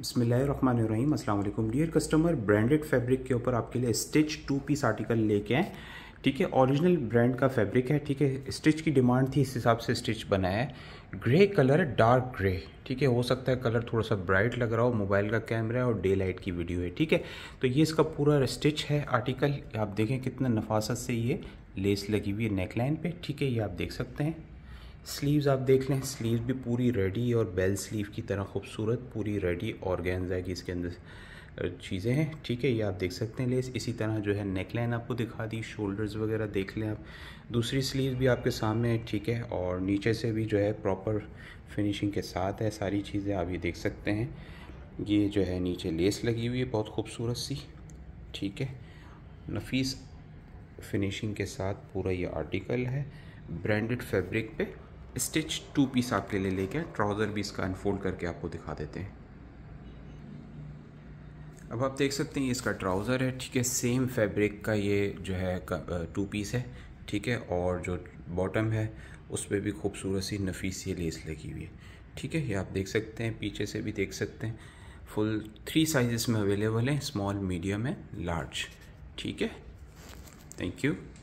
बसमीम अल्लाम dear customer branded fabric के ऊपर आपके लिए स्टिच टू पीस आर्टिकल लेके आए ठीक है ओरिजिनल ब्रांड का फैब्रिक है ठीक है स्टिच की डिमांड थी इस हिसाब से स्टिच बना है ग्रे कलर डार्क ग्रे ठीक है हो सकता है कलर थोड़ा सा ब्राइट लग रहा हो मोबाइल का कैमरा है और डे लाइट की वीडियो है ठीक है तो ये इसका पूरा स्टिच है आर्टिकल आप देखें कितना नफासत से ये लेस लगी हुई है नेकलाइन पर ठीक है ये आप देख सकते हैं स्लीव्स आप देख लें स्लीव्स भी पूरी रेडी और बेल स्लीव की तरह खूबसूरत पूरी रेडी ऑर्गेन्जा की इसके अंदर चीज़ें हैं ठीक है ये आप देख सकते हैं लेस इसी तरह जो है नेक लाइन आपको दिखा दी शोल्डर्स वगैरह देख लें आप दूसरी स्लीव भी आपके सामने है ठीक है और नीचे से भी जो है प्रॉपर फिनिशिंग के साथ है सारी चीज़ें आप ये देख सकते हैं ये जो है नीचे लेस लगी हुई है बहुत खूबसूरत सी ठीक है नफीस फिनिशिंग के साथ पूरा ये आर्टिकल है ब्रांडेड फैब्रिक पे स्टिच टू पीस आपके लिए लेके ट्राउज़र भी इसका अनफोल्ड करके आपको दिखा देते हैं अब आप देख सकते हैं इसका ट्राउज़र है ठीक है सेम फैब्रिक का ये जो है टू पीस है ठीक है और जो बॉटम है उस पर भी खूबसूरत सी नफीस ये लेस लगी हुई है ठीक है ये आप देख सकते हैं पीछे से भी देख सकते हैं फुल थ्री साइजेस में अवेलेबल है स्मॉल मीडियम है लार्ज ठीक है थैंक यू